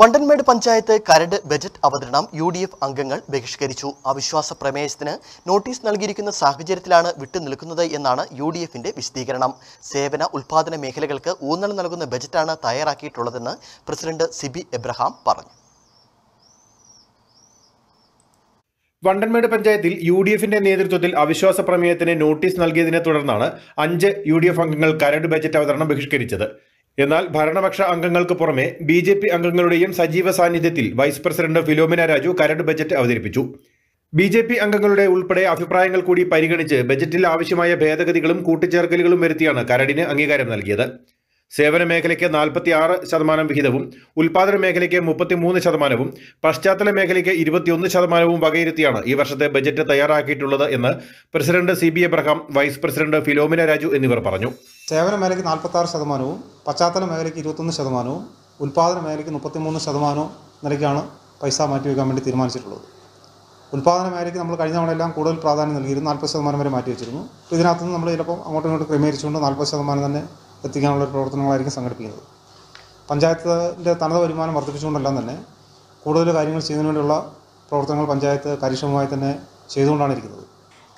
വണ്ടൻമേട് പഞ്ചായത്ത് കരട് ബജറ്റ് അവതരണം U D F അംഗങ്ങൾ ബഹിഷ്കരിച്ചു അവിശ്വാസ പ്രമേയത്തിന് നോട്ടീസ് നൽകിയിരിക്കുന്ന സാഹചര്യത്തിലാണ് വിട്ടുനിൽക്കുന്നത് എന്നാണ് യു ഡി എഫിന്റെ വിശദീകരണം സേവന ഉൽപാദന മേഖലകൾക്ക് ഊന്നൽ നൽകുന്ന ബജറ്റാണ് തയ്യാറാക്കിയിട്ടുള്ളതെന്ന് പ്രസിഡന്റ് സിബി എബ്രഹാം പറഞ്ഞു വണ്ടൻമേട് പഞ്ചായത്തിൽ യു ഡി എഫിന്റെ നേതൃത്വത്തിൽ അവിശ്വാസ പ്രമേയത്തിന് നോട്ടീസ് നൽകിയതിനെ തുടർന്നാണ് അഞ്ച് യു ഡി എഫ് അംഗങ്ങൾ കരട് ബജറ്റ് അവതരണം ബഹിഷ്കരിച്ചത് എന്നാൽ ഭരണപക്ഷ അംഗങ്ങൾക്ക് പുറമെ ബി ജെ പി അംഗങ്ങളുടെയും സജീവ സാന്നിധ്യത്തിൽ വൈസ് പ്രസിഡന്റ് ഫിലോമിന രാജു കരട് ബജറ്റ് അവതരിപ്പിച്ചു ബി ജെ പി അംഗങ്ങളുടെ ഉൾപ്പെടെ അഭിപ്രായങ്ങൾ കൂടി പരിഗണിച്ച് ബജറ്റിൽ ആവശ്യമായ ഭേദഗതികളും കൂട്ടിച്ചേർക്കലുകളും വരുത്തിയാണ് കരടിന് അംഗീകാരം നൽകിയത് സേവന മേഖലയ്ക്ക് നാൽപ്പത്തി ആറ് ശതമാനം വിഹിതവും ഉൽപാദന മേഖലയ്ക്ക് മുപ്പത്തിമൂന്ന് ശതമാനവും പശ്ചാത്തല മേഖലയ്ക്ക് ഇരുപത്തിയൊന്ന് ശതമാനവും വകയിരുത്തിയാണ് ഈ വർഷത്തെ ബജറ്റ് തയ്യാറാക്കിയിട്ടുള്ളത് എന്ന് president C B Abraham vice president Philomina Raju എന്നിവർ പറഞ്ഞു സേവന മേഖലയ്ക്ക് നാൽപ്പത്താറ് ശതമാനവും പശ്ചാത്തല മേഖലയ്ക്ക് ഇരുപത്തൊന്ന് ശതമാനവും ഉൽപ്പാദന മേഖലയ്ക്ക് മുപ്പത്തിമൂന്ന് ശതമാനവും നിലയ്ക്കാണ് പൈസ മാറ്റിവെക്കാൻ വേണ്ടി തീരുമാനിച്ചിട്ടുള്ളത് ഉൽപ്പാദന മേഖലയ്ക്ക് നമ്മൾ കഴിഞ്ഞ തവണയെല്ലാം കൂടുതൽ പ്രാധാന്യം നൽകിയിരുന്നു നാൽപ്പത് ശതമാനം വരെ മാറ്റി വെച്ചിരുന്നു അപ്പോൾ ഇതിനകത്ത് നമ്മൾ ചിലപ്പോൾ അങ്ങോട്ടും ഇങ്ങോട്ട് ക്രമീകരിച്ചുകൊണ്ട് നാൽപ്പത് ശതമാനം തന്നെ എത്തിക്കാനുള്ള പ്രവർത്തനങ്ങളായിരിക്കും സംഘടിപ്പിക്കുന്നത് പഞ്ചായത്തിൻ്റെ തനത് വരുമാനം വർദ്ധിപ്പിച്ചുകൊണ്ടെല്ലാം തന്നെ കൂടുതൽ കാര്യങ്ങൾ ചെയ്യുന്നതിന് വേണ്ടിയുള്ള പ്രവർത്തനങ്ങൾ പഞ്ചായത്ത് കാര്യക്ഷമമായി തന്നെ ചെയ്തുകൊണ്ടാണ് ഇരിക്കുന്നത്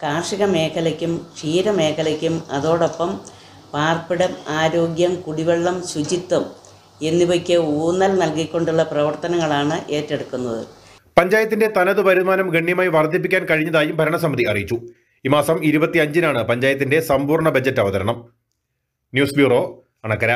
കാർഷിക മേഖലയ്ക്കും ക്ഷീരമേഖലയ്ക്കും അതോടൊപ്പം പാർപ്പിടം ആരോഗ്യം കുടിവെള്ളം ശുചിത്വം എന്നിവയ്ക്ക് ഊന്നൽ നൽകിക്കൊണ്ടുള്ള പ്രവർത്തനങ്ങളാണ് ഏറ്റെടുക്കുന്നത് പഞ്ചായത്തിന്റെ തനത് വരുമാനം ഗണ്യമായി വർദ്ധിപ്പിക്കാൻ കഴിഞ്ഞതായും ഭരണസമിതി അറിയിച്ചു ഈ മാസം ഇരുപത്തിയഞ്ചിനാണ് പഞ്ചായത്തിന്റെ സമ്പൂർണ്ണ ബജറ്റ് അവതരണം ന്യൂസ് ബ്യൂറോ അണക്കര